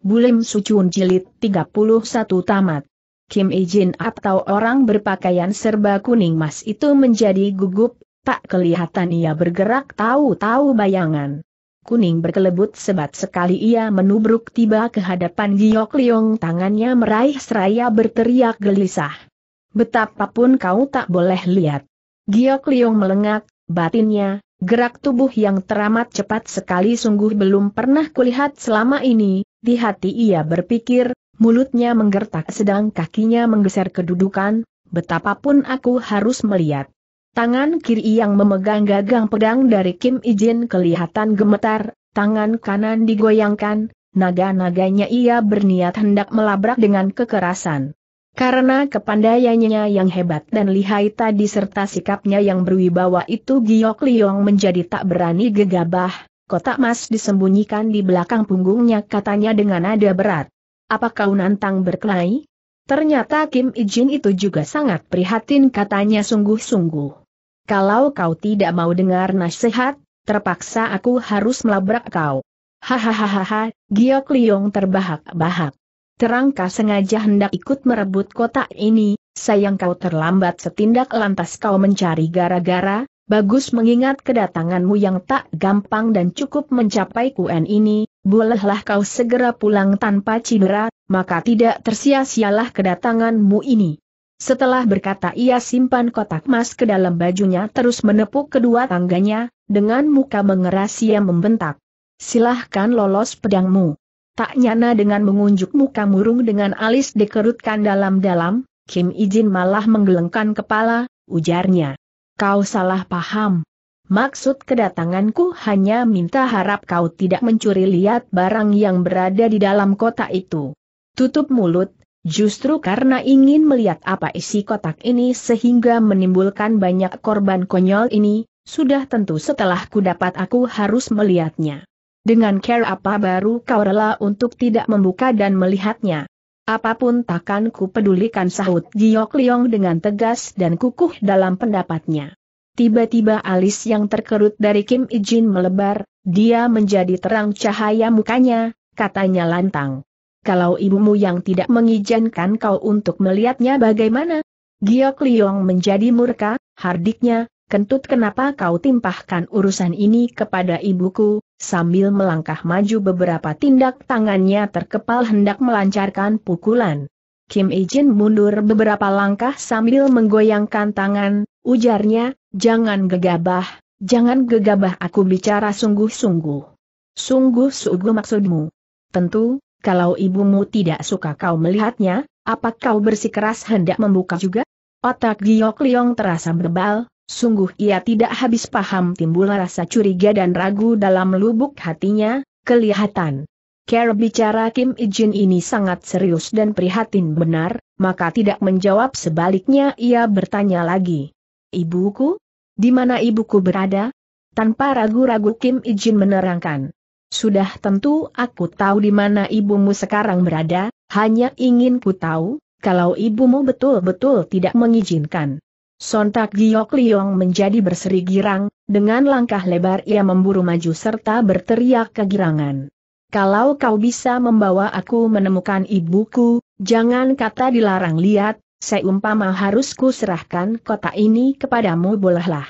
Bulim Sucun Jilid 31 Tamat. Kim Ejin atau orang berpakaian serba kuning mas itu menjadi gugup, tak kelihatan ia bergerak tahu-tahu bayangan. Kuning berkelebut sebat sekali ia menubruk tiba ke hadapan Giok Leong tangannya meraih seraya berteriak gelisah. Betapapun kau tak boleh lihat. Giok Leong melengak, batinnya, gerak tubuh yang teramat cepat sekali sungguh belum pernah kulihat selama ini, di hati ia berpikir, mulutnya menggertak sedang kakinya menggeser kedudukan, betapapun aku harus melihat. Tangan kiri yang memegang gagang pedang dari Kim Ijin kelihatan gemetar, tangan kanan digoyangkan, naga-naganya ia berniat hendak melabrak dengan kekerasan. Karena kepandaiannya yang hebat dan lihai tadi serta sikapnya yang berwibawa itu Giok Liong menjadi tak berani gegabah, kotak emas disembunyikan di belakang punggungnya katanya dengan nada berat. Apa kau nantang berkelahi? Ternyata Kim Ijin itu juga sangat prihatin katanya sungguh-sungguh. Kalau kau tidak mau dengar nasihat, terpaksa aku harus melabrak kau. Hahaha, Giok Liong terbahak-bahak. Terangka sengaja hendak ikut merebut kotak ini, sayang kau terlambat setindak lantas kau mencari gara-gara, Bagus mengingat kedatanganmu yang tak gampang dan cukup mencapai kuen ini, bolehlah kau segera pulang tanpa cedera, maka tidak tersia-sialah kedatanganmu ini. Setelah berkata ia simpan kotak emas ke dalam bajunya terus menepuk kedua tangganya, dengan muka mengeras ia membentak. Silahkan lolos pedangmu. Tak nyana dengan mengunjuk muka murung dengan alis dikerutkan dalam-dalam, Kim Ijin malah menggelengkan kepala, ujarnya kau salah paham. Maksud kedatanganku hanya minta harap kau tidak mencuri lihat barang yang berada di dalam kotak itu. Tutup mulut, justru karena ingin melihat apa isi kotak ini sehingga menimbulkan banyak korban konyol ini, sudah tentu setelah ku dapat aku harus melihatnya. Dengan care apa baru kau rela untuk tidak membuka dan melihatnya. Apapun takkan ku pedulikan sahut Giok Liong dengan tegas dan kukuh dalam pendapatnya. Tiba-tiba alis yang terkerut dari Kim Ijin melebar, dia menjadi terang cahaya mukanya, katanya lantang. Kalau ibumu yang tidak mengizinkan kau untuk melihatnya bagaimana? Giok Liong menjadi murka, hardiknya, kentut kenapa kau timpahkan urusan ini kepada ibuku, Sambil melangkah maju beberapa tindak tangannya terkepal hendak melancarkan pukulan. Kim Ijin mundur beberapa langkah sambil menggoyangkan tangan, ujarnya, jangan gegabah, jangan gegabah aku bicara sungguh-sungguh. Sungguh-sungguh maksudmu. Tentu, kalau ibumu tidak suka kau melihatnya, apa kau bersikeras hendak membuka juga? Otak Giok Liong terasa berbal. Sungguh ia tidak habis paham timbul rasa curiga dan ragu dalam lubuk hatinya, kelihatan. Care bicara Kim Ijin ini sangat serius dan prihatin benar, maka tidak menjawab sebaliknya ia bertanya lagi. Ibuku? Di mana ibuku berada? Tanpa ragu-ragu Kim Ijin menerangkan. Sudah tentu aku tahu di mana ibumu sekarang berada, hanya ingin ku tahu, kalau ibumu betul-betul tidak mengizinkan. Sontak Giok Liong menjadi berseri girang, dengan langkah lebar ia memburu maju serta berteriak kegirangan. Kalau kau bisa membawa aku menemukan ibuku, jangan kata dilarang lihat, seumpama harusku serahkan kota ini kepadamu bolehlah.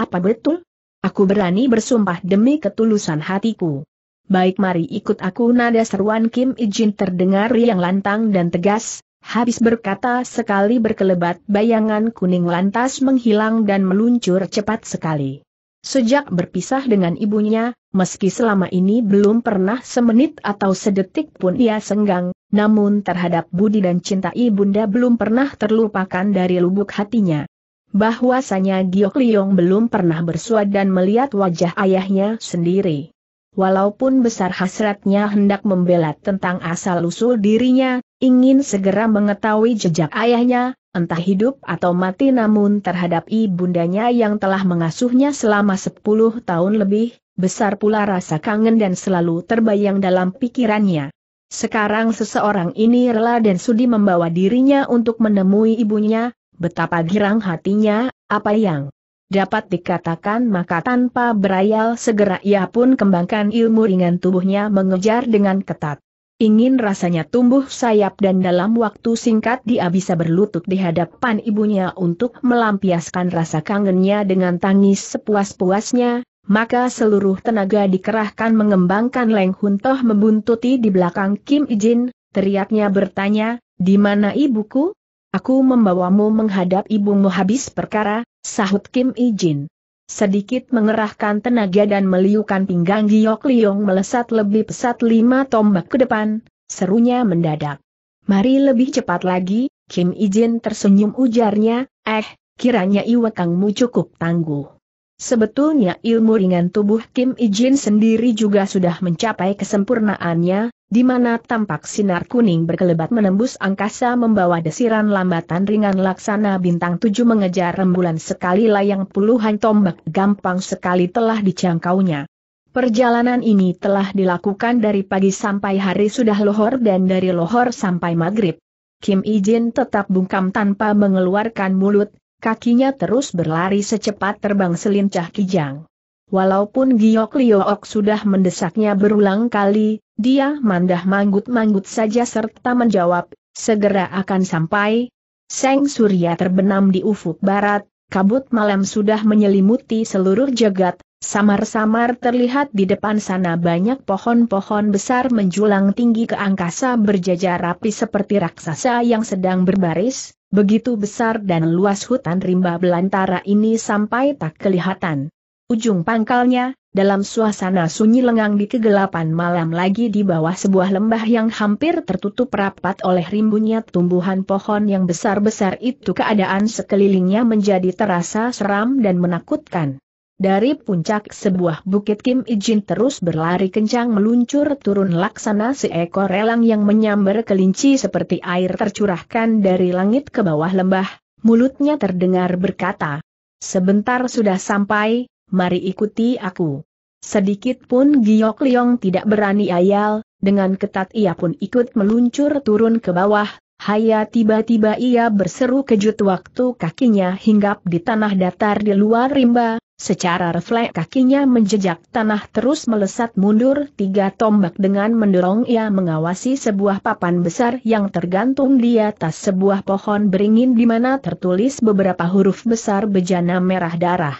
Apa betul? Aku berani bersumpah demi ketulusan hatiku. Baik mari ikut aku nada seruan Kim Ijin terdengar yang lantang dan tegas, Habis berkata sekali berkelebat bayangan kuning lantas menghilang dan meluncur cepat sekali. Sejak berpisah dengan ibunya, meski selama ini belum pernah semenit atau sedetik pun ia senggang, namun terhadap budi dan cinta ibunda belum pernah terlupakan dari lubuk hatinya. Bahwasanya Giok Liong belum pernah bersuad dan melihat wajah ayahnya sendiri. Walaupun besar hasratnya hendak membela tentang asal-usul dirinya, ingin segera mengetahui jejak ayahnya, entah hidup atau mati namun terhadap ibundanya yang telah mengasuhnya selama 10 tahun lebih, besar pula rasa kangen dan selalu terbayang dalam pikirannya. Sekarang seseorang ini rela dan sudi membawa dirinya untuk menemui ibunya, betapa girang hatinya, apa yang Dapat dikatakan maka tanpa berayal segera ia pun kembangkan ilmu ringan tubuhnya mengejar dengan ketat. Ingin rasanya tumbuh sayap dan dalam waktu singkat dia bisa berlutut di hadapan ibunya untuk melampiaskan rasa kangennya dengan tangis sepuas-puasnya, maka seluruh tenaga dikerahkan mengembangkan Leng Hun Toh membuntuti di belakang Kim Ijin, teriaknya bertanya, di mana ibuku? Aku membawamu menghadap ibumu habis perkara, sahut Kim Ijin. Sedikit mengerahkan tenaga dan meliukan pinggang Giok Liong melesat lebih pesat lima tombak ke depan, serunya mendadak. Mari lebih cepat lagi, Kim Ijin tersenyum ujarnya, eh, kiranya kangmu cukup tangguh. Sebetulnya ilmu ringan tubuh Kim Ijin sendiri juga sudah mencapai kesempurnaannya, di mana tampak sinar kuning berkelebat menembus angkasa membawa desiran lambatan ringan laksana bintang tujuh mengejar rembulan sekali layang puluhan tombak gampang sekali telah dijangkaunya. Perjalanan ini telah dilakukan dari pagi sampai hari sudah lohor dan dari lohor sampai maghrib. Kim Ijin tetap bungkam tanpa mengeluarkan mulut, kakinya terus berlari secepat terbang selincah kijang. Walaupun Giok Liook sudah mendesaknya berulang kali, dia mandah manggut-manggut saja serta menjawab, segera akan sampai. Seng Surya terbenam di ufuk barat, kabut malam sudah menyelimuti seluruh jagat, samar-samar terlihat di depan sana banyak pohon-pohon besar menjulang tinggi ke angkasa berjajar rapi seperti raksasa yang sedang berbaris, begitu besar dan luas hutan rimba belantara ini sampai tak kelihatan. Ujung pangkalnya, dalam suasana sunyi lengang di kegelapan malam lagi di bawah sebuah lembah yang hampir tertutup rapat oleh rimbunnya tumbuhan pohon yang besar-besar itu keadaan sekelilingnya menjadi terasa seram dan menakutkan. Dari puncak sebuah bukit Kim Ijin terus berlari kencang meluncur turun laksana seekor elang yang menyambar kelinci seperti air tercurahkan dari langit ke bawah lembah, mulutnya terdengar berkata, Sebentar sudah sampai, mari ikuti aku. Sedikit pun Giok Liong tidak berani ayal, dengan ketat ia pun ikut meluncur turun ke bawah, haya tiba-tiba ia berseru kejut waktu kakinya hinggap di tanah datar di luar rimba, secara refleks kakinya menjejak tanah terus melesat mundur tiga tombak dengan mendorong ia mengawasi sebuah papan besar yang tergantung di atas sebuah pohon beringin di mana tertulis beberapa huruf besar bejana merah darah.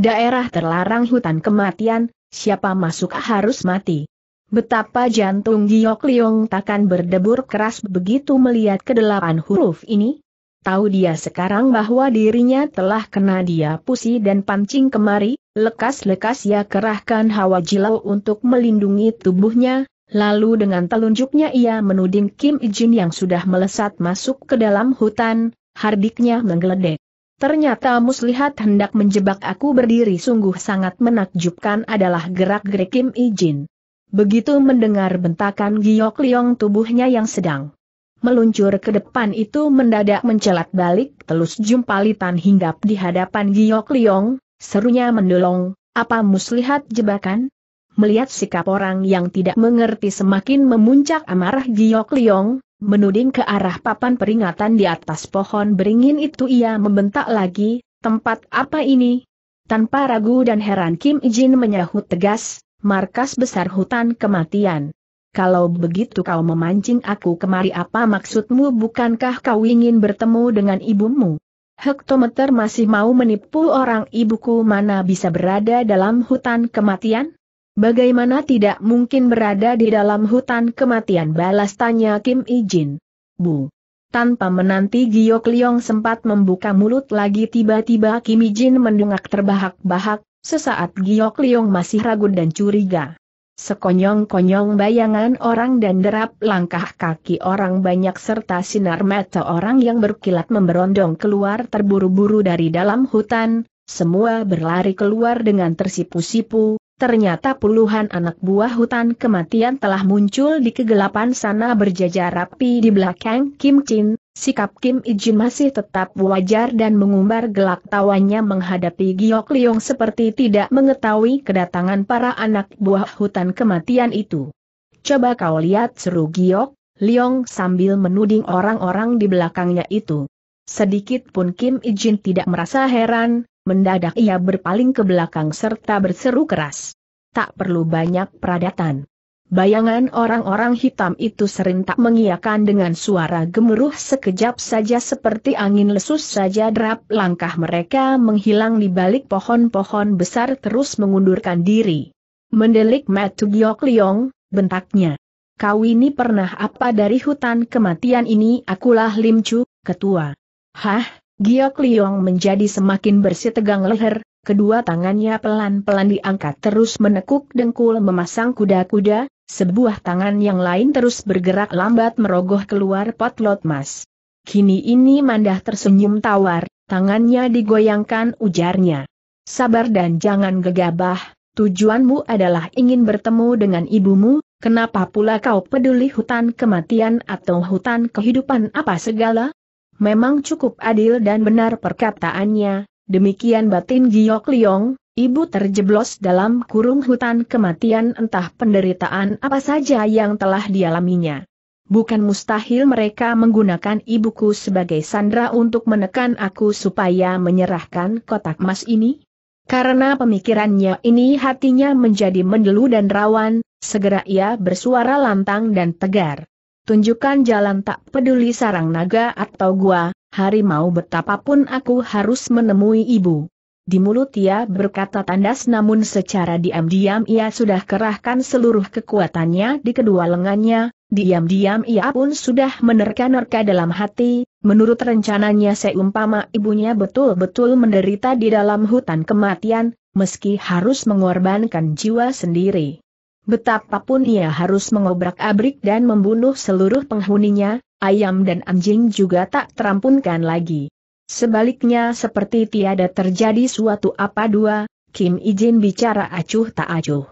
Daerah terlarang hutan kematian, siapa masuk harus mati. Betapa jantung Giok Liong takkan berdebur keras begitu melihat kedelapan huruf ini. Tahu dia sekarang bahwa dirinya telah kena dia pusi dan pancing kemari, lekas-lekas ia kerahkan hawa jilau untuk melindungi tubuhnya, lalu dengan telunjuknya ia menuding Kim Ijin yang sudah melesat masuk ke dalam hutan, hardiknya menggeledek. Ternyata muslihat hendak menjebak aku berdiri sungguh sangat menakjubkan adalah gerak-gerik Kim Ijin. Begitu mendengar bentakan giok liong tubuhnya yang sedang meluncur ke depan itu mendadak mencelat balik telus jumpalitan hinggap di hadapan giok liong, serunya mendolong, apa muslihat jebakan? Melihat sikap orang yang tidak mengerti semakin memuncak amarah giok liong, Menuding ke arah papan peringatan di atas pohon beringin itu ia membentak lagi, tempat apa ini? Tanpa ragu dan heran Kim Jin menyahut tegas, markas besar hutan kematian. Kalau begitu kau memancing aku kemari apa maksudmu bukankah kau ingin bertemu dengan ibumu? Hektometer masih mau menipu orang ibuku mana bisa berada dalam hutan kematian? Bagaimana tidak mungkin berada di dalam hutan kematian balas tanya Kim Ijin. Bu. Tanpa menanti Giok Liong sempat membuka mulut lagi tiba-tiba Kim Ijin mendungak terbahak-bahak, sesaat Giok Liong masih ragu dan curiga. Sekonyong-konyong bayangan orang dan derap langkah kaki orang banyak serta sinar mata orang yang berkilat memberondong keluar terburu-buru dari dalam hutan, semua berlari keluar dengan tersipu-sipu, ternyata puluhan anak buah hutan kematian telah muncul di kegelapan sana berjajar rapi di belakang Kim Chin, sikap Kim Ijin masih tetap wajar dan mengumbar gelak tawanya menghadapi Giok Liong seperti tidak mengetahui kedatangan para anak buah hutan kematian itu. Coba kau lihat seru Giok, Liong sambil menuding orang-orang di belakangnya itu. Sedikit pun Kim Ijin tidak merasa heran, Mendadak ia berpaling ke belakang serta berseru keras. Tak perlu banyak peradatan. Bayangan orang-orang hitam itu serentak mengiakan dengan suara gemuruh sekejap saja seperti angin lesus saja derap langkah mereka menghilang di balik pohon-pohon besar terus mengundurkan diri. Mendelik Matu Giok Liong, bentaknya. Kau ini pernah apa dari hutan kematian ini akulah Lim Chu, ketua. Hah, Giok Liong menjadi semakin tegang leher, kedua tangannya pelan-pelan diangkat terus menekuk dengkul memasang kuda-kuda, sebuah tangan yang lain terus bergerak lambat merogoh keluar potlot lot mas. Kini ini mandah tersenyum tawar, tangannya digoyangkan ujarnya. Sabar dan jangan gegabah, tujuanmu adalah ingin bertemu dengan ibumu, kenapa pula kau peduli hutan kematian atau hutan kehidupan apa segala? Memang cukup adil dan benar perkataannya, demikian batin Giok Liong, ibu terjeblos dalam kurung hutan kematian entah penderitaan apa saja yang telah dialaminya. Bukan mustahil mereka menggunakan ibuku sebagai sandra untuk menekan aku supaya menyerahkan kotak emas ini? Karena pemikirannya ini hatinya menjadi mendelu dan rawan, segera ia bersuara lantang dan tegar tunjukkan jalan tak peduli sarang naga atau gua, harimau betapapun aku harus menemui ibu. Di mulut ia berkata tandas namun secara diam-diam ia sudah kerahkan seluruh kekuatannya di kedua lengannya, diam-diam ia pun sudah menerka-nerka dalam hati, menurut rencananya seumpama ibunya betul-betul menderita di dalam hutan kematian, meski harus mengorbankan jiwa sendiri. Betapapun ia harus mengobrak-abrik dan membunuh seluruh penghuninya, ayam dan anjing juga tak terampunkan lagi. Sebaliknya seperti tiada terjadi suatu apa dua, Kim izin bicara acuh tak acuh.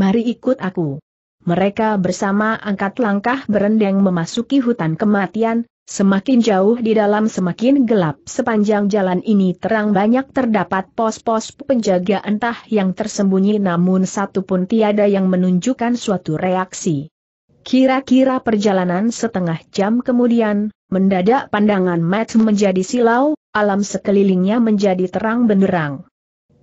Mari ikut aku. Mereka bersama angkat langkah berendang memasuki hutan kematian, Semakin jauh di dalam semakin gelap sepanjang jalan ini terang banyak terdapat pos-pos penjaga entah yang tersembunyi namun satu pun tiada yang menunjukkan suatu reaksi. Kira-kira perjalanan setengah jam kemudian, mendadak pandangan Matt menjadi silau, alam sekelilingnya menjadi terang benderang.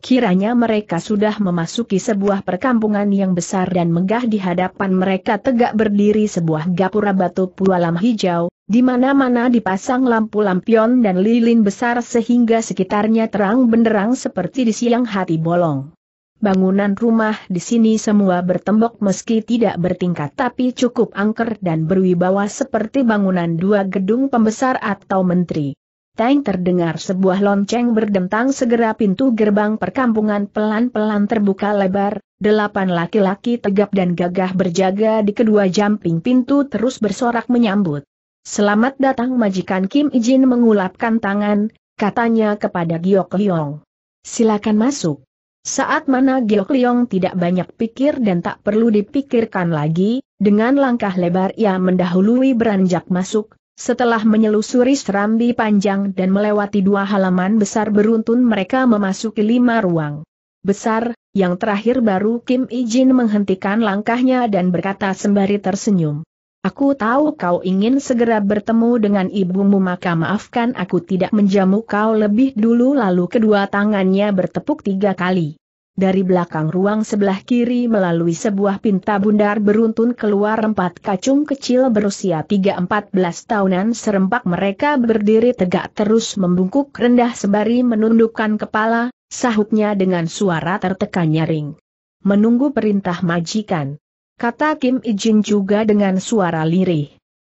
Kiranya mereka sudah memasuki sebuah perkampungan yang besar dan megah di hadapan mereka tegak berdiri sebuah gapura batu pualam hijau, di mana-mana dipasang lampu lampion dan lilin besar sehingga sekitarnya terang benderang seperti di siang hati bolong. Bangunan rumah di sini semua bertembok meski tidak bertingkat tapi cukup angker dan berwibawa seperti bangunan dua gedung pembesar atau menteri. Teng terdengar sebuah lonceng berdentang segera pintu gerbang perkampungan pelan-pelan terbuka lebar, delapan laki-laki tegap dan gagah berjaga di kedua jamping pintu terus bersorak menyambut. Selamat datang majikan Kim Ijin mengulapkan tangan, katanya kepada Giok Liong. Silakan masuk. Saat mana Giok Liong tidak banyak pikir dan tak perlu dipikirkan lagi, dengan langkah lebar ia mendahului beranjak masuk, setelah menyelusuri serambi panjang dan melewati dua halaman besar beruntun mereka memasuki lima ruang besar, yang terakhir baru Kim Ijin menghentikan langkahnya dan berkata sembari tersenyum. Aku tahu kau ingin segera bertemu dengan ibumu maka maafkan aku tidak menjamu kau lebih dulu lalu kedua tangannya bertepuk tiga kali. Dari belakang ruang sebelah kiri melalui sebuah pinta bundar beruntun keluar empat kacung kecil berusia 3 belas tahunan serempak mereka berdiri tegak terus membungkuk rendah sebari menundukkan kepala, sahutnya dengan suara tertekan nyaring. Menunggu perintah majikan kata Kim Ijin juga dengan suara lirih.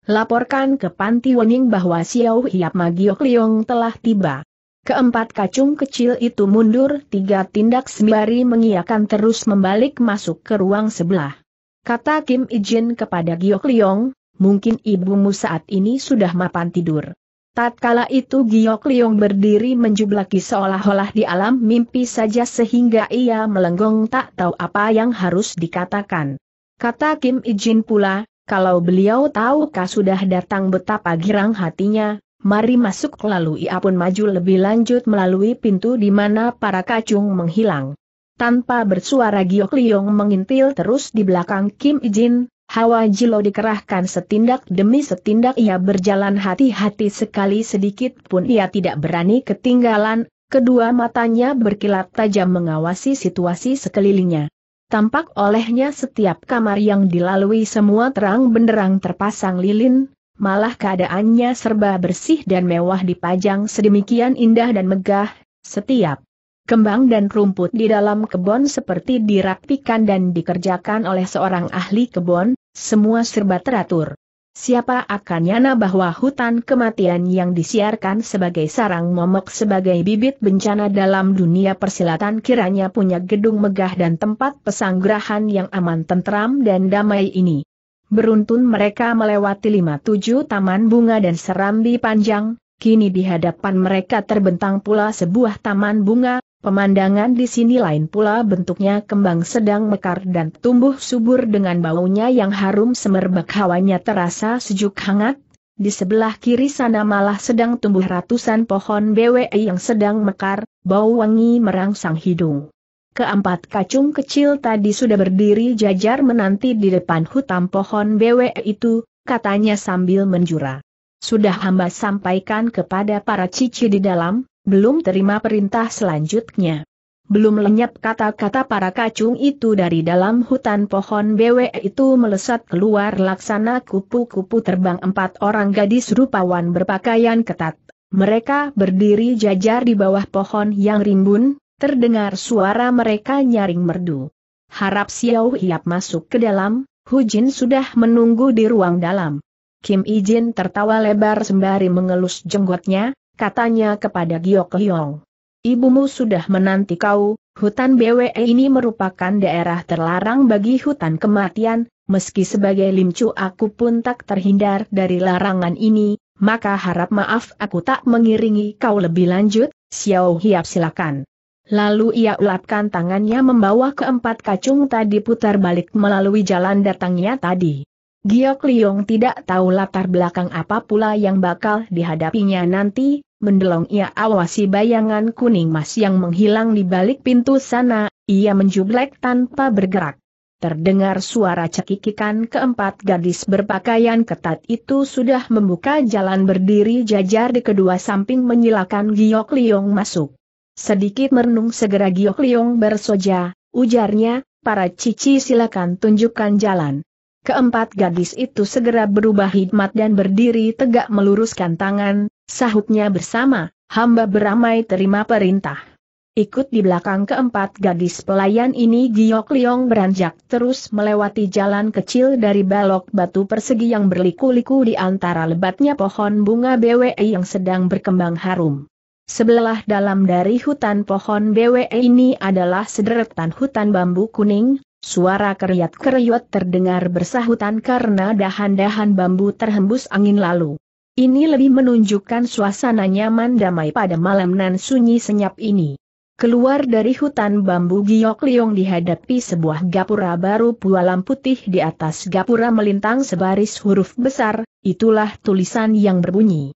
Laporkan ke Panti Wening bahwa Xiao Hiap Magiok Liong telah tiba. Keempat kacung kecil itu mundur tiga tindak sembari mengiakan terus membalik masuk ke ruang sebelah. Kata Kim Ijin kepada Giok Liong, mungkin ibumu saat ini sudah mapan tidur. Tatkala itu Giok Liong berdiri menjublaki seolah-olah di alam mimpi saja sehingga ia melenggong tak tahu apa yang harus dikatakan. Kata Kim Ijin pula, kalau beliau tahu kah sudah datang betapa girang hatinya, mari masuk lalu ia pun maju lebih lanjut melalui pintu di mana para kacung menghilang. Tanpa bersuara Giok Liong mengintil terus di belakang Kim Ijin, Hawa Jilo dikerahkan setindak demi setindak ia berjalan hati-hati sekali sedikit pun ia tidak berani ketinggalan, kedua matanya berkilat tajam mengawasi situasi sekelilingnya. Tampak olehnya setiap kamar yang dilalui semua terang benderang terpasang lilin, malah keadaannya serba bersih dan mewah dipajang sedemikian indah dan megah, setiap kembang dan rumput di dalam kebun seperti dirapikan dan dikerjakan oleh seorang ahli kebun, semua serba teratur. Siapa akan nyana bahwa hutan kematian yang disiarkan sebagai sarang momok sebagai bibit bencana dalam dunia persilatan kiranya punya gedung megah dan tempat pesanggrahan yang aman tentram dan damai ini. Beruntun mereka melewati lima tujuh taman bunga dan serambi panjang, kini di hadapan mereka terbentang pula sebuah taman bunga, Pemandangan di sini lain pula bentuknya kembang sedang mekar dan tumbuh subur dengan baunya yang harum semerbak hawanya terasa sejuk hangat, di sebelah kiri sana malah sedang tumbuh ratusan pohon BWE yang sedang mekar, bau wangi merangsang hidung. Keempat kacung kecil tadi sudah berdiri jajar menanti di depan hutan pohon BWE itu, katanya sambil menjura. Sudah hamba sampaikan kepada para cici di dalam, belum terima perintah selanjutnya. Belum lenyap kata-kata para kacung itu dari dalam hutan pohon bewe itu melesat keluar laksana kupu-kupu terbang empat orang gadis rupawan berpakaian ketat. Mereka berdiri jajar di bawah pohon yang rimbun, terdengar suara mereka nyaring merdu. Harap Xiao Hiap masuk ke dalam, Hu Jin sudah menunggu di ruang dalam. Kim Ijin tertawa lebar sembari mengelus jenggotnya, katanya kepada Giok Hyong. Ibumu sudah menanti kau, hutan BWE ini merupakan daerah terlarang bagi hutan kematian, meski sebagai limcu aku pun tak terhindar dari larangan ini, maka harap maaf aku tak mengiringi kau lebih lanjut, Xiao Hiap silakan. Lalu ia ulapkan tangannya membawa keempat kacung tadi putar balik melalui jalan datangnya tadi. Giok Liong tidak tahu latar belakang apa pula yang bakal dihadapinya nanti, mendelong ia awasi bayangan kuning mas yang menghilang di balik pintu sana, ia menjublek tanpa bergerak. Terdengar suara cekikikan keempat gadis berpakaian ketat itu sudah membuka jalan berdiri jajar di kedua samping menyilakan Giok Liong masuk. Sedikit merenung segera Giok Liong bersoja, ujarnya, para cici silakan tunjukkan jalan. Keempat gadis itu segera berubah hikmat dan berdiri tegak meluruskan tangan, Sahutnya bersama, hamba beramai terima perintah. Ikut di belakang keempat gadis pelayan ini Giok Liong beranjak terus melewati jalan kecil dari balok batu persegi yang berliku-liku di antara lebatnya pohon bunga BWE yang sedang berkembang harum. Sebelah dalam dari hutan pohon BWE ini adalah sederetan hutan bambu kuning, Suara keriat-keriut terdengar bersahutan karena dahan-dahan bambu terhembus angin lalu. Ini lebih menunjukkan suasana nyaman damai pada malam nan sunyi senyap ini. Keluar dari hutan bambu Giok Liong dihadapi sebuah gapura baru pualam putih di atas gapura melintang sebaris huruf besar, itulah tulisan yang berbunyi.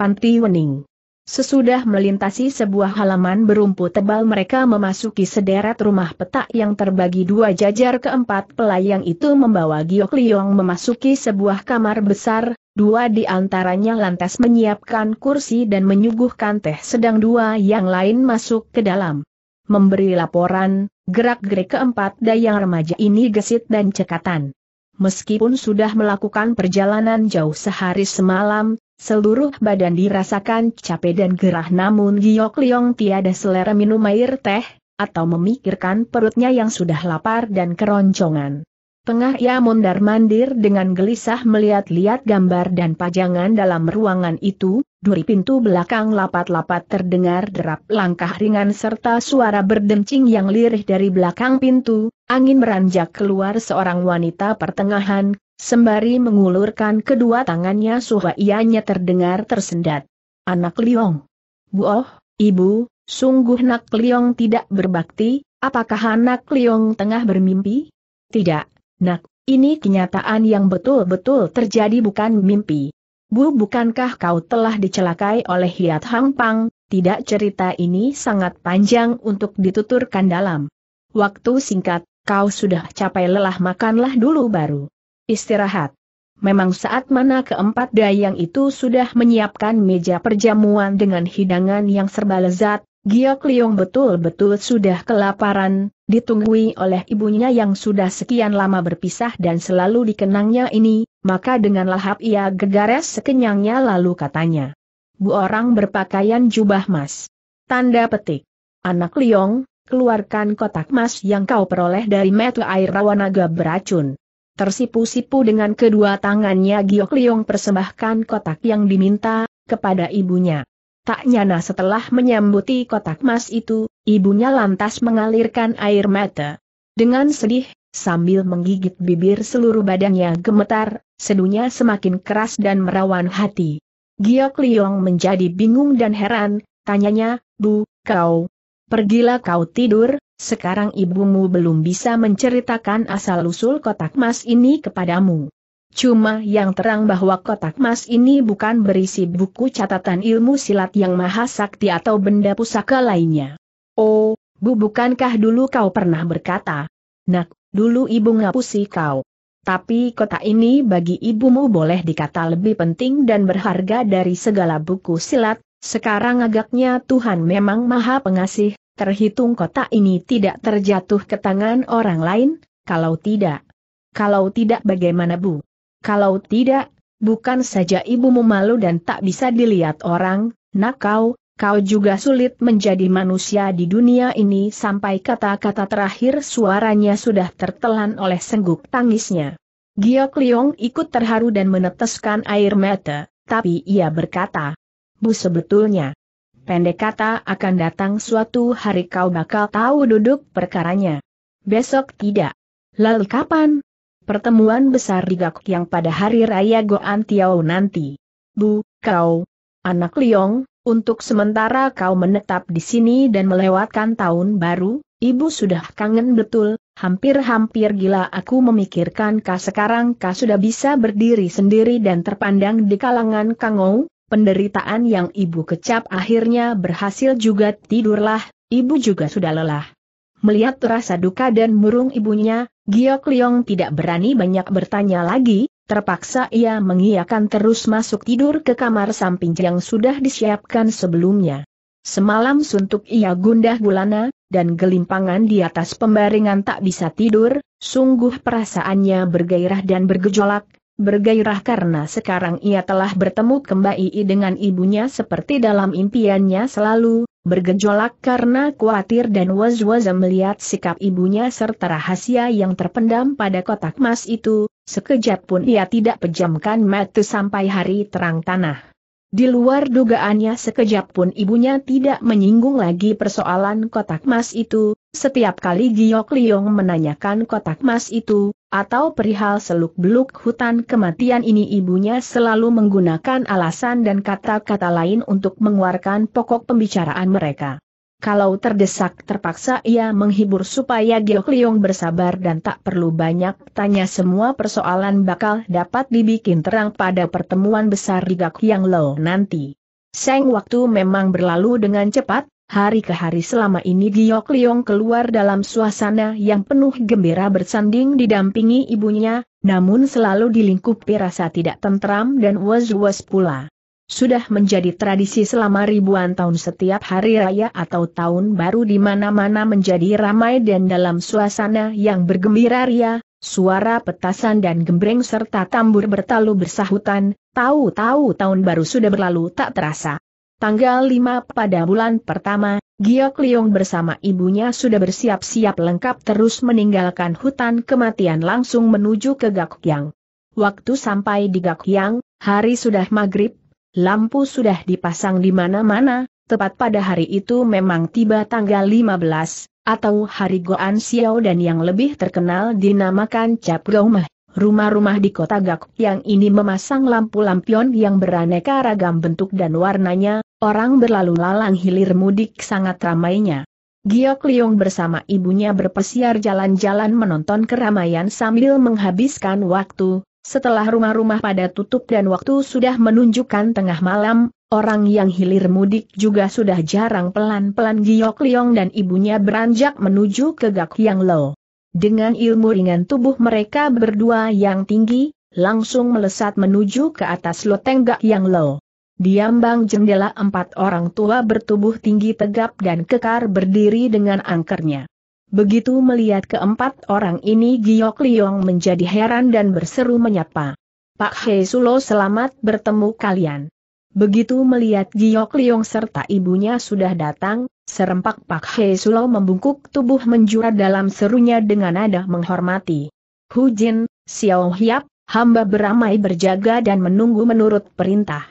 Panti Wening. Sesudah melintasi sebuah halaman berumput tebal mereka memasuki sederet rumah petak yang terbagi dua jajar keempat pelayang itu membawa Giok Liong memasuki sebuah kamar besar, Dua di antaranya lantas menyiapkan kursi dan menyuguhkan teh sedang dua yang lain masuk ke dalam. Memberi laporan, gerak-gerik keempat dayang remaja ini gesit dan cekatan. Meskipun sudah melakukan perjalanan jauh sehari semalam, seluruh badan dirasakan capek dan gerah namun Giok Liong tiada selera minum air teh, atau memikirkan perutnya yang sudah lapar dan keroncongan. Tengah ia mondar-mandir dengan gelisah melihat-lihat gambar dan pajangan dalam ruangan itu, duri pintu belakang lapat-lapat terdengar derap langkah ringan serta suara berdencing yang lirih dari belakang pintu, angin beranjak keluar seorang wanita pertengahan, sembari mengulurkan kedua tangannya suha ianya terdengar tersendat. Anak Liong. Buoh, ibu, sungguh nak Liong tidak berbakti, apakah anak Liong tengah bermimpi? Tidak. Nak, ini kenyataan yang betul-betul terjadi bukan mimpi. Bu bukankah kau telah dicelakai oleh Hiat Hang Pang, tidak cerita ini sangat panjang untuk dituturkan dalam. Waktu singkat, kau sudah capai lelah makanlah dulu baru. Istirahat. Memang saat mana keempat dayang itu sudah menyiapkan meja perjamuan dengan hidangan yang serba lezat, Giok Liong betul-betul sudah kelaparan, ditunggui oleh ibunya yang sudah sekian lama berpisah dan selalu dikenangnya ini, maka dengan lahap ia gegares sekenyangnya lalu katanya. Bu orang berpakaian jubah mas. Tanda petik. Anak Liong, keluarkan kotak emas yang kau peroleh dari metu air rawanaga beracun. Tersipu-sipu dengan kedua tangannya Giok Liong persembahkan kotak yang diminta, kepada ibunya. Tak nyana setelah menyambuti kotak emas itu, ibunya lantas mengalirkan air mata. Dengan sedih, sambil menggigit bibir seluruh badannya gemetar, sedunya semakin keras dan merawan hati. Giok Liong menjadi bingung dan heran, tanyanya, Bu, kau, pergilah kau tidur, sekarang ibumu belum bisa menceritakan asal-usul kotak emas ini kepadamu. Cuma yang terang bahwa kotak emas ini bukan berisi buku catatan ilmu silat yang maha sakti atau benda pusaka lainnya. Oh, Bu bukankah dulu kau pernah berkata, Nak, dulu ibu ngapusi kau. Tapi kotak ini bagi ibumu boleh dikata lebih penting dan berharga dari segala buku silat, sekarang agaknya Tuhan memang maha pengasih, terhitung kotak ini tidak terjatuh ke tangan orang lain, kalau tidak. Kalau tidak bagaimana Bu? Kalau tidak, bukan saja ibumu malu dan tak bisa dilihat orang, nakau, kau juga sulit menjadi manusia di dunia ini sampai kata-kata terakhir suaranya sudah tertelan oleh sengguk tangisnya. Giok Liong ikut terharu dan meneteskan air mata, tapi ia berkata, Bu sebetulnya, pendek kata akan datang suatu hari kau bakal tahu duduk perkaranya. Besok tidak. Lalu kapan? Pertemuan besar di Gak yang pada hari raya Goan Tiao nanti. Bu, kau, anak Liong, untuk sementara kau menetap di sini dan melewatkan tahun baru, ibu sudah kangen betul, hampir-hampir gila aku memikirkan kau sekarang kau sudah bisa berdiri sendiri dan terpandang di kalangan kangou, penderitaan yang ibu kecap akhirnya berhasil juga tidurlah, ibu juga sudah lelah. Melihat rasa duka dan murung ibunya, Giok Liong tidak berani banyak bertanya lagi, terpaksa ia mengiyakan terus masuk tidur ke kamar samping yang sudah disiapkan sebelumnya. Semalam suntuk ia gundah gulana, dan gelimpangan di atas pembaringan tak bisa tidur, sungguh perasaannya bergairah dan bergejolak, bergairah karena sekarang ia telah bertemu kembali dengan ibunya seperti dalam impiannya selalu, bergejolak karena khawatir dan was-was melihat sikap ibunya serta rahasia yang terpendam pada kotak emas itu, sekejap pun ia tidak pejamkan mata sampai hari terang tanah. Di luar dugaannya sekejap pun ibunya tidak menyinggung lagi persoalan kotak emas itu, setiap kali Giok Liong menanyakan kotak emas itu, atau perihal seluk-beluk hutan kematian ini ibunya selalu menggunakan alasan dan kata-kata lain untuk mengeluarkan pokok pembicaraan mereka. Kalau terdesak terpaksa ia menghibur supaya Gil Liong bersabar dan tak perlu banyak tanya semua persoalan bakal dapat dibikin terang pada pertemuan besar di Gak Yang Lo nanti. Seng waktu memang berlalu dengan cepat, Hari ke hari selama ini Giok Liong keluar dalam suasana yang penuh gembira bersanding didampingi ibunya, namun selalu dilingkupi rasa tidak tentram dan was-was pula. Sudah menjadi tradisi selama ribuan tahun setiap hari raya atau tahun baru di mana-mana menjadi ramai dan dalam suasana yang bergembira ria, suara petasan dan gembreng serta tambur bertalu bersahutan, tahu-tahu tahun baru sudah berlalu tak terasa. Tanggal 5 pada bulan pertama, Giok Liong bersama ibunya sudah bersiap-siap lengkap terus meninggalkan hutan kematian langsung menuju ke Gakyang. Waktu sampai di Gakyang, hari sudah maghrib, lampu sudah dipasang di mana-mana, tepat pada hari itu memang tiba tanggal 15, atau hari Goan Xiao dan yang lebih terkenal dinamakan Cap Gaumah. Rumah-rumah di kota Gak yang ini memasang lampu lampion yang beraneka ragam bentuk dan warnanya, Orang berlalu lalang hilir mudik sangat ramainya. Giok Liong bersama ibunya berpesiar jalan-jalan menonton keramaian sambil menghabiskan waktu. Setelah rumah-rumah pada tutup dan waktu sudah menunjukkan tengah malam, orang yang hilir mudik juga sudah jarang pelan-pelan Giok Liong dan ibunya beranjak menuju ke Gak Yang Lo. Dengan ilmu ringan tubuh mereka berdua yang tinggi, langsung melesat menuju ke atas loteng Gak Yang Lo. Di ambang jendela empat orang tua bertubuh tinggi tegap dan kekar berdiri dengan angkernya. Begitu melihat keempat orang ini Giok Liong menjadi heran dan berseru menyapa. Pak He Sulo selamat bertemu kalian. Begitu melihat Giok Liong serta ibunya sudah datang, serempak Pak He Sulo membungkuk tubuh menjura dalam serunya dengan nada menghormati. Hu Jin, Xiao Hiap, hamba beramai berjaga dan menunggu menurut perintah.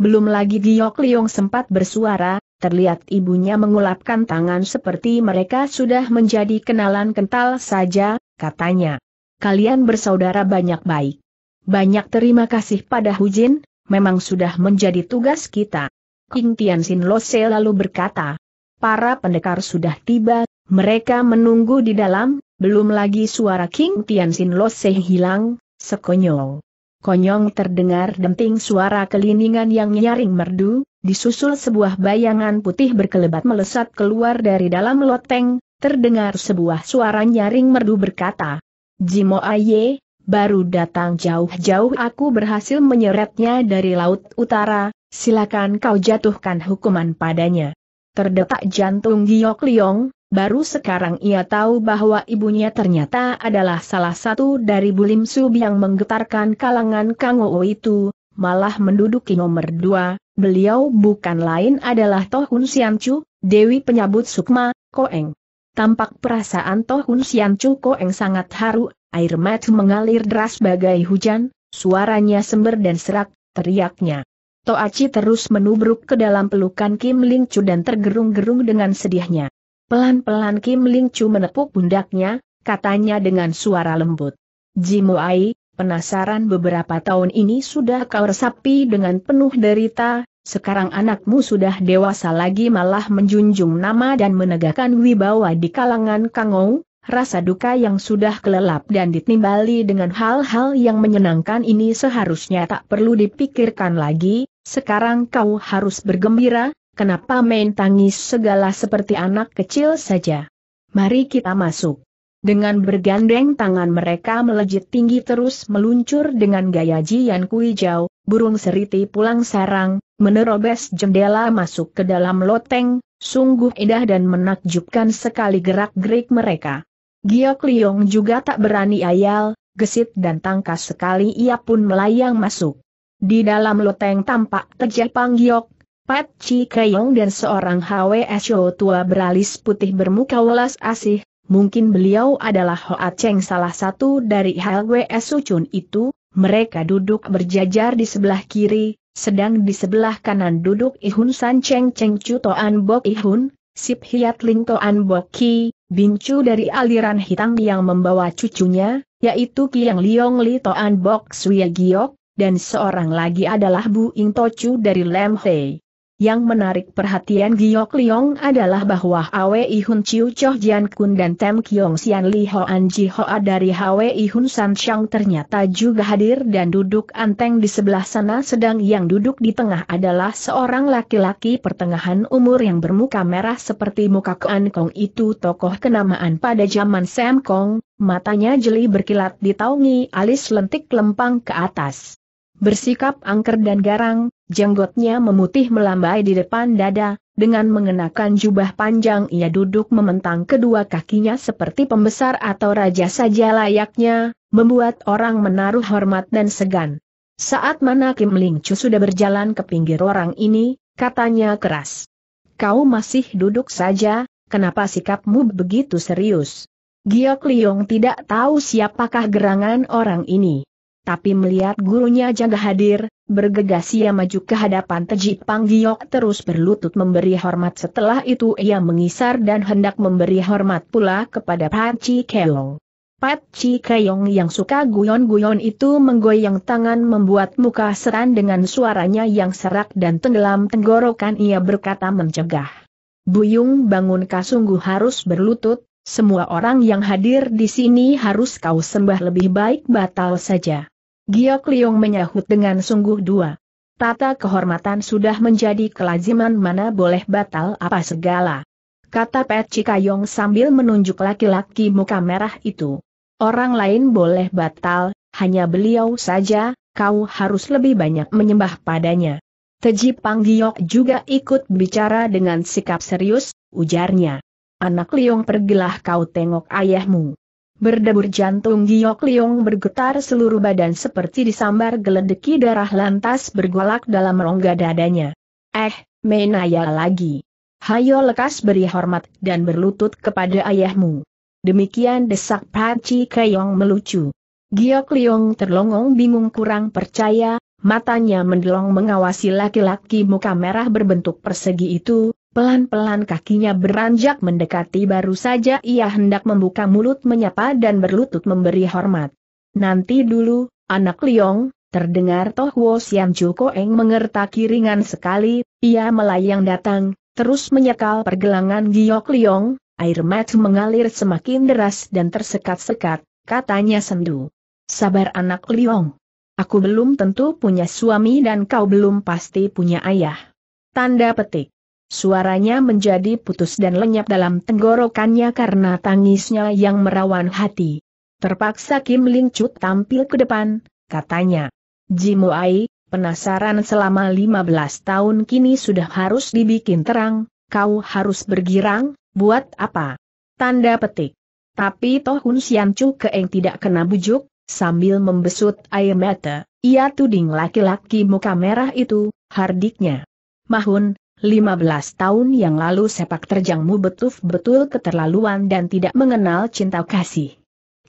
Belum lagi Giok Liong sempat bersuara, terlihat ibunya mengulapkan tangan seperti mereka sudah menjadi kenalan kental saja, katanya. Kalian bersaudara banyak baik. Banyak terima kasih pada Hujin, memang sudah menjadi tugas kita. King Tianxin Lose lalu berkata, para pendekar sudah tiba, mereka menunggu di dalam, belum lagi suara King Tianxin Lose hilang, sekonyol konyong terdengar denting suara keliningan yang nyaring merdu, disusul sebuah bayangan putih berkelebat melesat keluar dari dalam loteng, terdengar sebuah suara nyaring merdu berkata, Jimo Aye, baru datang jauh-jauh aku berhasil menyeretnya dari laut utara, silakan kau jatuhkan hukuman padanya. Terdetak jantung Giok Liong, Baru sekarang ia tahu bahwa ibunya ternyata adalah salah satu dari Bulim Sub yang menggetarkan kalangan Kang Oo itu, malah menduduki nomor dua, beliau bukan lain adalah Tohun Siancu, Dewi Penyabut Sukma, Koeng. Tampak perasaan Tohun Siancu Koeng sangat haru, air mata mengalir deras bagai hujan, suaranya sember dan serak, teriaknya. Toachi terus menubruk ke dalam pelukan Kim Ling Chu dan tergerung-gerung dengan sedihnya. Pelan-pelan Kim Ling Chu menepuk pundaknya, katanya dengan suara lembut. Muai, penasaran beberapa tahun ini sudah kau resapi dengan penuh derita, sekarang anakmu sudah dewasa lagi malah menjunjung nama dan menegakkan wibawa di kalangan Kangou, rasa duka yang sudah kelelap dan ditimbali dengan hal-hal yang menyenangkan ini seharusnya tak perlu dipikirkan lagi, sekarang kau harus bergembira, Kenapa main tangis segala seperti anak kecil saja? Mari kita masuk. Dengan bergandeng tangan mereka melejit tinggi terus meluncur dengan gaya jian kuijau, burung seriti pulang sarang, menerobos jendela masuk ke dalam loteng, sungguh indah dan menakjubkan sekali gerak-gerik mereka. Giok Liong juga tak berani ayal, gesit dan tangkas sekali ia pun melayang masuk. Di dalam loteng tampak terjepang Giok, Pat Chi Keyong dan seorang HWSO tua beralis putih bermuka welas asih, mungkin beliau adalah Hoa Cheng salah satu dari HWSO Chun itu, mereka duduk berjajar di sebelah kiri, sedang di sebelah kanan duduk Ihun San Cheng Cheng Chu Toan Bok Ihun, Sip Hiat Ling Toan Bok Ki, Bincu dari aliran hitam yang membawa cucunya, yaitu Kiang Liong Li Toan Bok Suya Giok, dan seorang lagi adalah Bu Ing Tochu dari Lam Hei. Yang menarik perhatian Giok Liong adalah bahwa Hwi Hun Chiu Choh Jian Kun dan Tem Kiong Sian Li Hoan Ji Hoa dari Hwi Hun San Shang ternyata juga hadir dan duduk anteng di sebelah sana sedang yang duduk di tengah adalah seorang laki-laki pertengahan umur yang bermuka merah seperti muka Kuan Kong itu tokoh kenamaan pada zaman Sam Kong, matanya jeli berkilat ditaungi alis lentik lempang ke atas. Bersikap angker dan garang, jenggotnya memutih melambai di depan dada, dengan mengenakan jubah panjang ia duduk mementang kedua kakinya seperti pembesar atau raja saja layaknya, membuat orang menaruh hormat dan segan. Saat mana Kim Ling Chu sudah berjalan ke pinggir orang ini, katanya keras. Kau masih duduk saja, kenapa sikapmu begitu serius? Giok Liong tidak tahu siapakah gerangan orang ini tapi melihat gurunya jaga hadir, bergegas ia maju ke hadapan Teji Panggiok terus berlutut memberi hormat setelah itu ia mengisar dan hendak memberi hormat pula kepada Keong. Kelong. Chi Keong yang suka guyon-guyon itu menggoyang tangan membuat muka seran dengan suaranya yang serak dan tenggelam tenggorokan ia berkata mencegah. Buyung bangun sungguh harus berlutut, semua orang yang hadir di sini harus kau sembah lebih baik batal saja. Giok Liong menyahut dengan sungguh dua. Tata kehormatan sudah menjadi kelaziman mana boleh batal apa segala. Kata Pet Cikayong sambil menunjuk laki-laki muka merah itu. Orang lain boleh batal, hanya beliau saja, kau harus lebih banyak menyembah padanya. Teji Pang Panggiok juga ikut bicara dengan sikap serius, ujarnya. Anak Liong pergilah kau tengok ayahmu. Berdebur jantung Giok Liong bergetar seluruh badan seperti disambar geledeki darah lantas bergolak dalam rongga dadanya. Eh, menaya lagi. Hayo lekas beri hormat dan berlutut kepada ayahmu. Demikian desak Paci Keyong melucu. Giok Liong terlongong bingung kurang percaya, matanya mendelong mengawasi laki-laki muka merah berbentuk persegi itu, Pelan-pelan kakinya beranjak mendekati baru saja ia hendak membuka mulut menyapa dan berlutut memberi hormat. Nanti dulu, anak Liong, terdengar Toh Wo Sian Chu Koeng mengertaki ringan sekali, ia melayang datang, terus menyekal pergelangan Giok Liong, air mata mengalir semakin deras dan tersekat-sekat, katanya sendu. Sabar anak Liong. Aku belum tentu punya suami dan kau belum pasti punya ayah. Tanda petik. Suaranya menjadi putus dan lenyap dalam tenggorokannya karena tangisnya yang merawan hati. Terpaksa Kim Ling Chut tampil ke depan, katanya. Ai, penasaran selama 15 tahun kini sudah harus dibikin terang, kau harus bergirang, buat apa? Tanda petik. Tapi Toh Hun Sian Chu Keeng tidak kena bujuk, sambil membesut air mata, ia tuding laki-laki muka merah itu, hardiknya. Mahun, 15 tahun yang lalu sepak terjangmu betul-betul keterlaluan dan tidak mengenal cinta kasih.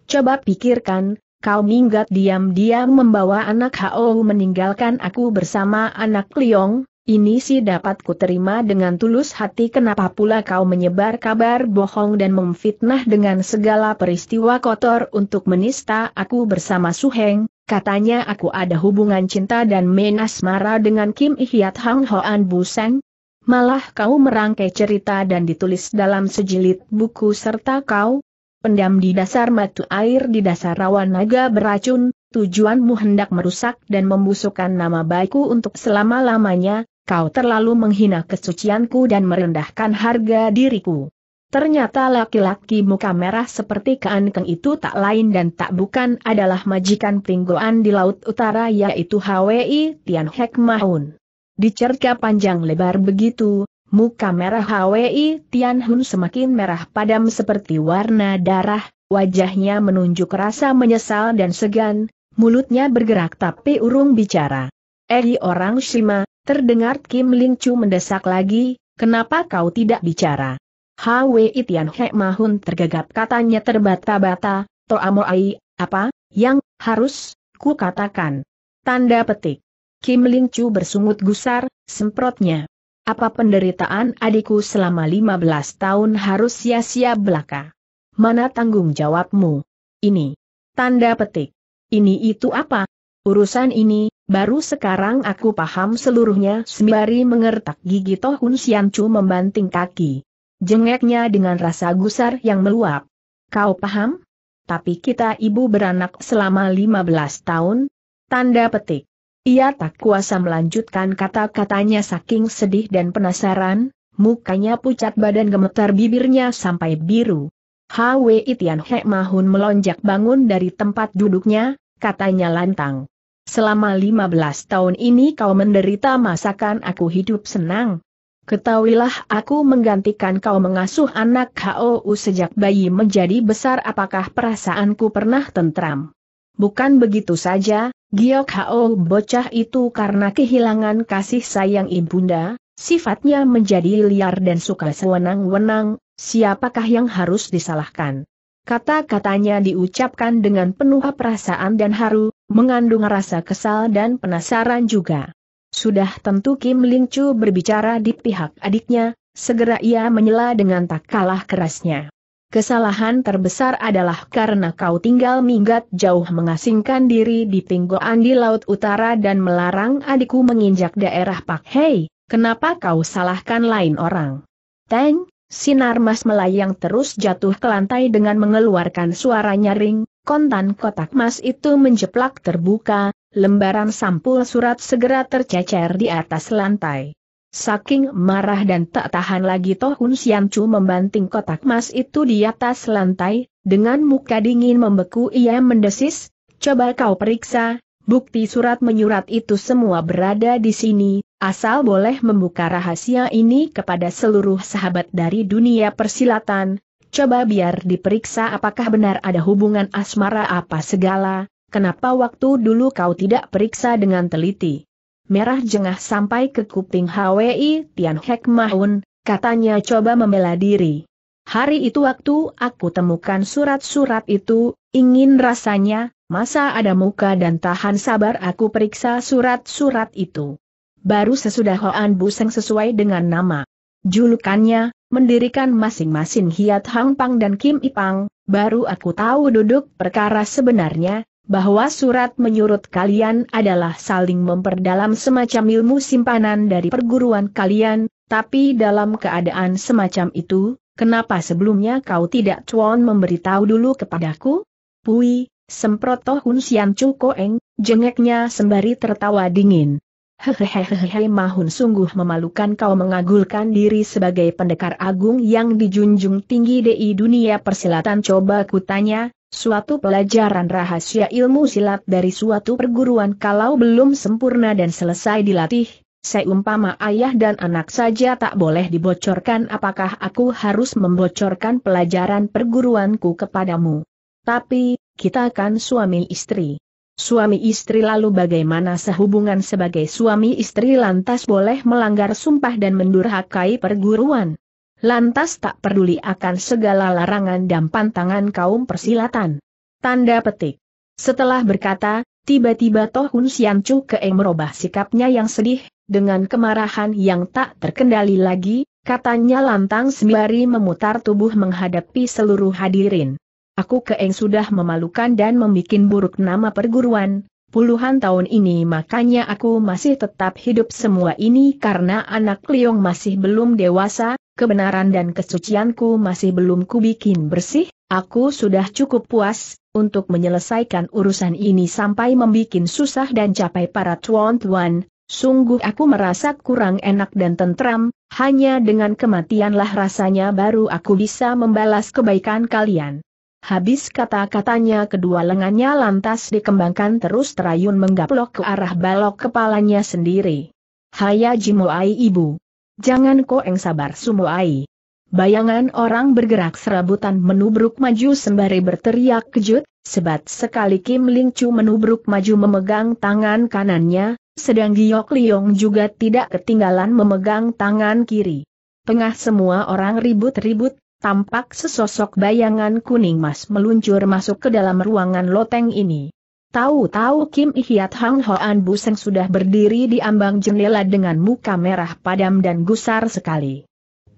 Coba pikirkan, kau minggat diam-diam membawa anak Hao meninggalkan aku bersama anak Liong, ini sih dapat kuterima dengan tulus hati kenapa pula kau menyebar kabar bohong dan memfitnah dengan segala peristiwa kotor untuk menista aku bersama Suheng, Katanya aku ada hubungan cinta dan menasmara dengan Kim Ihyat Hang Hoan Buseng, Malah kau merangkai cerita dan ditulis dalam sejilid buku serta kau pendam di dasar matu air di dasar rawan naga beracun, tujuanmu hendak merusak dan membusukkan nama baikku untuk selama-lamanya, kau terlalu menghina kesucianku dan merendahkan harga diriku. Ternyata laki-laki muka merah seperti Keankeng itu tak lain dan tak bukan adalah majikan pinggoan di Laut Utara yaitu HWI Tian Hek Mahun. Dicerca panjang lebar begitu, muka merah Hwi Tian Hun semakin merah padam seperti warna darah, wajahnya menunjuk rasa menyesal dan segan, mulutnya bergerak tapi urung bicara. Eri eh, orang Shima, terdengar Kim Ling Chu mendesak lagi, kenapa kau tidak bicara? Hwi Tian Mahun tergagap katanya terbata-bata, Toa Toamoai, apa, yang, harus, ku katakan. Tanda petik. Kim Ling Chu bersungut gusar, semprotnya. Apa penderitaan adikku selama 15 tahun harus sia-sia belaka? Mana tanggung jawabmu? Ini. Tanda petik. Ini itu apa? Urusan ini, baru sekarang aku paham seluruhnya. Sembari mengertak gigi Tohun Sian Chu membanting kaki. Jengeknya dengan rasa gusar yang meluap. Kau paham? Tapi kita ibu beranak selama 15 tahun? Tanda petik. Ia tak kuasa melanjutkan kata-katanya saking sedih dan penasaran, mukanya pucat badan gemetar bibirnya sampai biru. Hw Itian Hek Mahun melonjak bangun dari tempat duduknya, katanya lantang. Selama 15 tahun ini kau menderita masakan aku hidup senang. Ketahuilah aku menggantikan kau mengasuh anak HOU sejak bayi menjadi besar apakah perasaanku pernah tentram. Bukan begitu saja, Giok Hao bocah itu karena kehilangan kasih sayang ibunda, sifatnya menjadi liar dan suka sewenang-wenang, siapakah yang harus disalahkan? Kata-katanya diucapkan dengan penuh perasaan dan haru, mengandung rasa kesal dan penasaran juga. Sudah tentu Kim Ling Chu berbicara di pihak adiknya, segera ia menyela dengan tak kalah kerasnya. Kesalahan terbesar adalah karena kau tinggal minggat jauh mengasingkan diri di pinggoan di Laut Utara dan melarang adikku menginjak daerah Pak Hei, kenapa kau salahkan lain orang? Teng, sinar mas melayang terus jatuh ke lantai dengan mengeluarkan suara nyaring, kontan kotak mas itu menjeplak terbuka, lembaran sampul surat segera tercecer di atas lantai. Saking marah dan tak tahan lagi Tohun Siancu membanting kotak emas itu di atas lantai, dengan muka dingin membeku ia mendesis, coba kau periksa, bukti surat menyurat itu semua berada di sini, asal boleh membuka rahasia ini kepada seluruh sahabat dari dunia persilatan, coba biar diperiksa apakah benar ada hubungan asmara apa segala, kenapa waktu dulu kau tidak periksa dengan teliti merah jengah sampai ke kuping HWI Tian Hek Mahun, katanya coba membela diri. Hari itu waktu aku temukan surat-surat itu, ingin rasanya, masa ada muka dan tahan sabar aku periksa surat-surat itu. Baru sesudah Hoan Buseng sesuai dengan nama. Julukannya, mendirikan masing-masing Hiat Hang Pang dan Kim Ipang, baru aku tahu duduk perkara sebenarnya, bahwa surat menyurut kalian adalah saling memperdalam semacam ilmu simpanan dari perguruan kalian, tapi dalam keadaan semacam itu, kenapa sebelumnya kau tidak cuan memberitahu dulu kepadaku? Pui, semprotoh Hun Sian Chu Koeng, jengeknya sembari tertawa dingin. Hehehehe Mahun sungguh memalukan kau mengagulkan diri sebagai pendekar agung yang dijunjung tinggi di dunia persilatan coba kutanya, suatu pelajaran rahasia ilmu silat dari suatu perguruan kalau belum sempurna dan selesai dilatih, saya umpama ayah dan anak saja tak boleh dibocorkan apakah aku harus membocorkan pelajaran perguruanku kepadamu. Tapi, kita kan suami istri. Suami istri lalu bagaimana sehubungan sebagai suami istri lantas boleh melanggar sumpah dan mendurhakai perguruan. Lantas tak peduli akan segala larangan dan pantangan kaum persilatan. Tanda petik. Setelah berkata, tiba-tiba Tohun Hun Sian Chu Kee merubah sikapnya yang sedih, dengan kemarahan yang tak terkendali lagi, katanya lantang sembari memutar tubuh menghadapi seluruh hadirin aku keeng sudah memalukan dan membuat buruk nama perguruan, puluhan tahun ini makanya aku masih tetap hidup semua ini karena anak Liong masih belum dewasa, kebenaran dan kesucianku masih belum kubikin bersih, aku sudah cukup puas, untuk menyelesaikan urusan ini sampai membuat susah dan capai para tuan-tuan, sungguh aku merasa kurang enak dan tentram, hanya dengan kematianlah rasanya baru aku bisa membalas kebaikan kalian. Habis kata-katanya kedua lengannya lantas dikembangkan terus terayun menggaplok ke arah balok kepalanya sendiri. Haya Jimoai ibu. Jangan koeng sabar Sumoai. Bayangan orang bergerak serabutan menubruk maju sembari berteriak kejut, sebat sekali Kim Ling Chu menubruk maju memegang tangan kanannya, sedang Giok Liong juga tidak ketinggalan memegang tangan kiri. Tengah semua orang ribut-ribut, tampak sesosok bayangan kuning mas meluncur masuk ke dalam ruangan loteng ini. Tahu-tahu Kim Ihyat Hang Hoan Buseng sudah berdiri di ambang jendela dengan muka merah padam dan gusar sekali.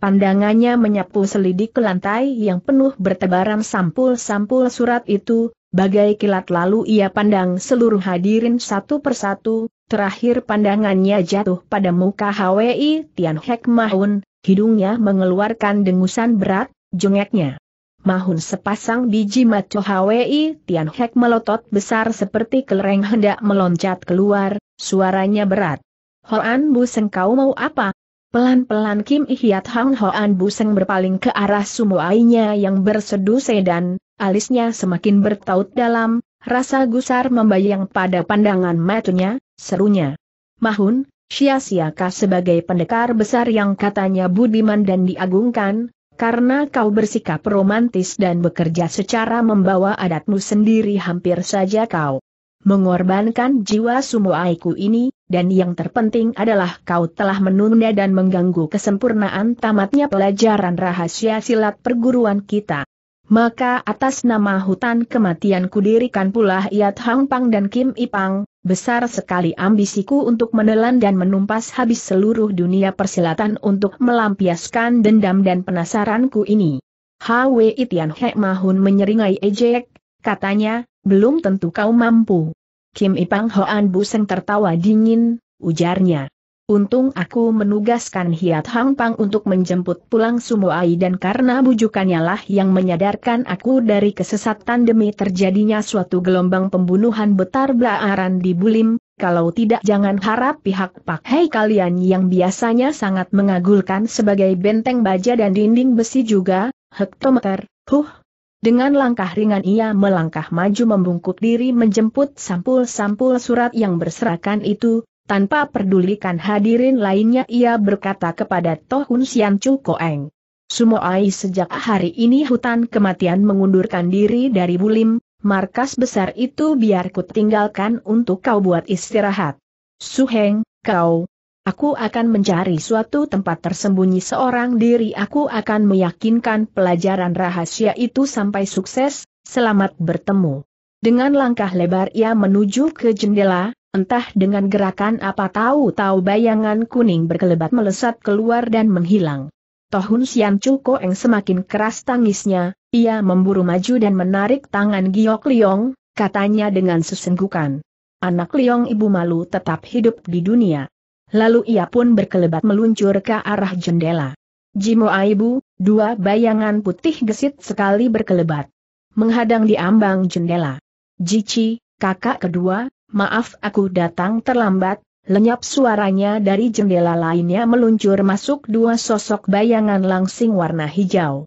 Pandangannya menyapu selidik ke lantai yang penuh bertebaran sampul-sampul surat itu, bagai kilat lalu ia pandang seluruh hadirin satu persatu, Terakhir pandangannya jatuh pada muka Hwi Tian Hek Mahun, Hidungnya mengeluarkan dengusan berat, jengeknya. Mahun sepasang biji maco HWI Tian Hek melotot besar seperti kelereng hendak meloncat keluar, suaranya berat. Hoan Bu Seng kau mau apa? Pelan-pelan Kim Ihyat Hang Hoan Bu Seng berpaling ke arah sumuainya yang berseduh sedan, alisnya semakin bertaut dalam, rasa gusar membayang pada pandangan matunya, serunya. Mahun, sia-siakah sebagai pendekar besar yang katanya budiman dan diagungkan, karena kau bersikap romantis dan bekerja secara membawa adatmu sendiri hampir saja kau mengorbankan jiwa aku ini, dan yang terpenting adalah kau telah menunda dan mengganggu kesempurnaan tamatnya pelajaran rahasia silat perguruan kita. Maka atas nama hutan kematian kudirikan pula Iat Hang Pang dan Kim Ipang, Besar sekali ambisiku untuk menelan dan menumpas habis seluruh dunia persilatan untuk melampiaskan dendam dan penasaranku ini. Hwi Itian Hek Mahun menyeringai ejek, katanya, belum tentu kau mampu. Kim Ipang Hoan Buseng tertawa dingin, ujarnya. Untung aku menugaskan Hiat Hang Pang untuk menjemput pulang Sumoai dan karena bujukannya lah yang menyadarkan aku dari kesesatan demi terjadinya suatu gelombang pembunuhan betar belaaran di Bulim, kalau tidak jangan harap pihak Pak Hei kalian yang biasanya sangat mengagulkan sebagai benteng baja dan dinding besi juga, hektometer, huh. Dengan langkah ringan ia melangkah maju membungkuk diri menjemput sampul-sampul surat yang berserakan itu, tanpa pedulikan hadirin lainnya ia berkata kepada Tohun Sian Chu Koeng. Sumoai sejak hari ini hutan kematian mengundurkan diri dari Bulim, markas besar itu biar ku tinggalkan untuk kau buat istirahat. Suheng, kau, Aku akan mencari suatu tempat tersembunyi seorang diri aku akan meyakinkan pelajaran rahasia itu sampai sukses, selamat bertemu. Dengan langkah lebar ia menuju ke jendela, Entah dengan gerakan apa tahu-tahu bayangan kuning berkelebat melesat keluar dan menghilang. Tohun Sian Chu semakin keras tangisnya, ia memburu maju dan menarik tangan Giok Liong, katanya dengan sesenggukan. Anak Liong ibu malu tetap hidup di dunia. Lalu ia pun berkelebat meluncur ke arah jendela. Jimo Aibu, dua bayangan putih gesit sekali berkelebat. Menghadang di ambang jendela. Jici, kakak kedua, maaf aku datang terlambat, lenyap suaranya dari jendela lainnya meluncur masuk dua sosok bayangan langsing warna hijau.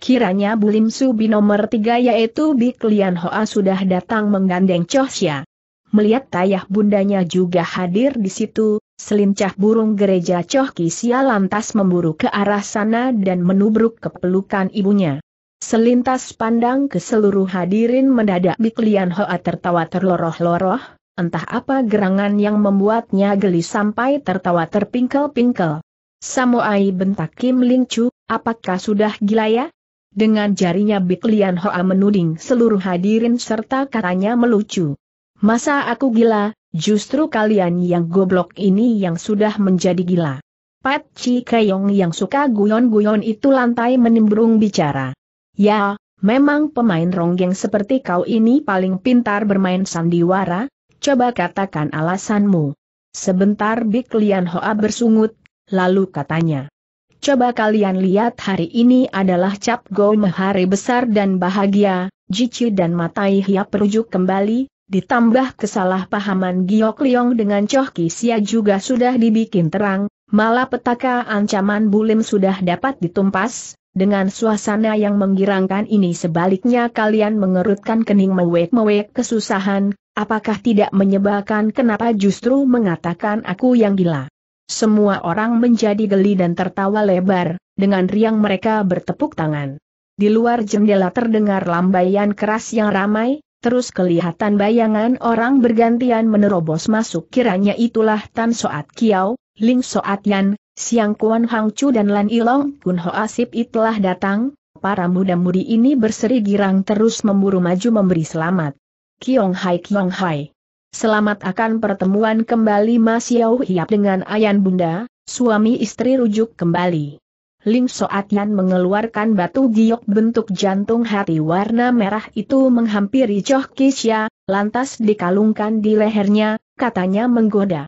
Kiranya Bulim Subi nomor tiga yaitu Bik Lian Hoa sudah datang menggandeng Chosia. Melihat tayah bundanya juga hadir di situ, selincah burung gereja Choh Kisia lantas memburu ke arah sana dan menubruk ke pelukan ibunya. Selintas pandang ke seluruh hadirin mendadak Bik Lian Hoa tertawa terloroh-loroh, Entah apa gerangan yang membuatnya geli sampai tertawa terpingkel-pingkel. Samoai bentak Kim Ling Chu, apakah sudah gila ya? Dengan jarinya Bik Lian Hoa menuding seluruh hadirin serta katanya melucu. Masa aku gila, justru kalian yang goblok ini yang sudah menjadi gila. Pat Chi Keyong yang suka guyon-guyon itu lantai menimbrung bicara. Ya, memang pemain ronggeng seperti kau ini paling pintar bermain sandiwara, coba katakan alasanmu. Sebentar Bik Lian Hoa bersungut, lalu katanya. Coba kalian lihat hari ini adalah Cap Go Mehari besar dan bahagia, Jici dan Matai Hiap perujuk kembali, ditambah kesalahpahaman Giok Liong dengan Choh Kisia juga sudah dibikin terang, Malah petaka ancaman bulim sudah dapat ditumpas, dengan suasana yang menggirangkan ini sebaliknya kalian mengerutkan kening mewek-mewek kesusahan, Apakah tidak menyebalkan kenapa justru mengatakan aku yang gila? Semua orang menjadi geli dan tertawa lebar, dengan riang mereka bertepuk tangan. Di luar jendela terdengar lambaian keras yang ramai, terus kelihatan bayangan orang bergantian menerobos masuk kiranya itulah Tan Soat Kiao, Ling Soat Yan, Siang Kuan Hang Chu dan Lan Ilong Kun Ho Asip itulah datang, para muda-mudi ini berseri girang terus memburu maju memberi selamat. Kiong Hai Kiong Hai. Selamat akan pertemuan kembali Mas Yau Hiap dengan Ayan Bunda, suami istri rujuk kembali. Ling Soat Yan mengeluarkan batu giok bentuk jantung hati warna merah itu menghampiri Choh Kisya, lantas dikalungkan di lehernya, katanya menggoda.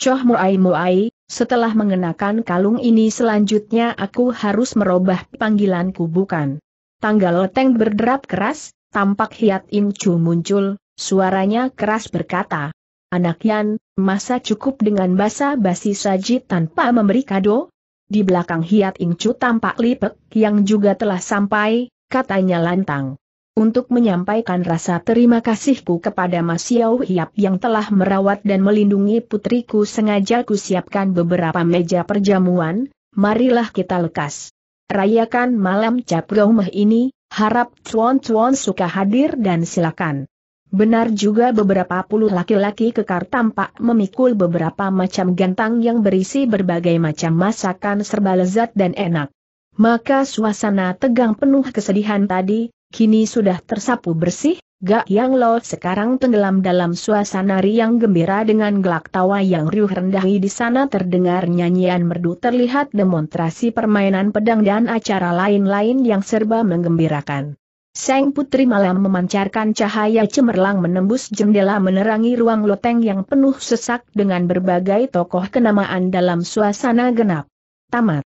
Choh Muai Muai, setelah mengenakan kalung ini selanjutnya aku harus merubah panggilanku bukan? Tanggal Loteng berderap keras, Tampak Hiat Im Chu muncul, suaranya keras berkata, Anak Yan, masa cukup dengan basa-basi saji tanpa memberi kado? Di belakang Hiat Im Chu tampak Lipek yang juga telah sampai, katanya lantang. Untuk menyampaikan rasa terima kasihku kepada Mas Yau Hiap yang telah merawat dan melindungi putriku sengaja siapkan beberapa meja perjamuan, marilah kita lekas. Rayakan malam cap gaumah ini, Harap cuan-cuan suka hadir dan silakan. Benar juga beberapa puluh laki-laki kekar tampak memikul beberapa macam gantang yang berisi berbagai macam masakan serba lezat dan enak. Maka suasana tegang penuh kesedihan tadi, kini sudah tersapu bersih, Gak Yang Lo sekarang tenggelam dalam suasana riang gembira dengan gelak tawa yang riuh rendah di sana terdengar nyanyian merdu terlihat demonstrasi permainan pedang dan acara lain-lain yang serba menggembirakan. Seng Putri Malam memancarkan cahaya cemerlang menembus jendela menerangi ruang loteng yang penuh sesak dengan berbagai tokoh kenamaan dalam suasana genap. Tamat.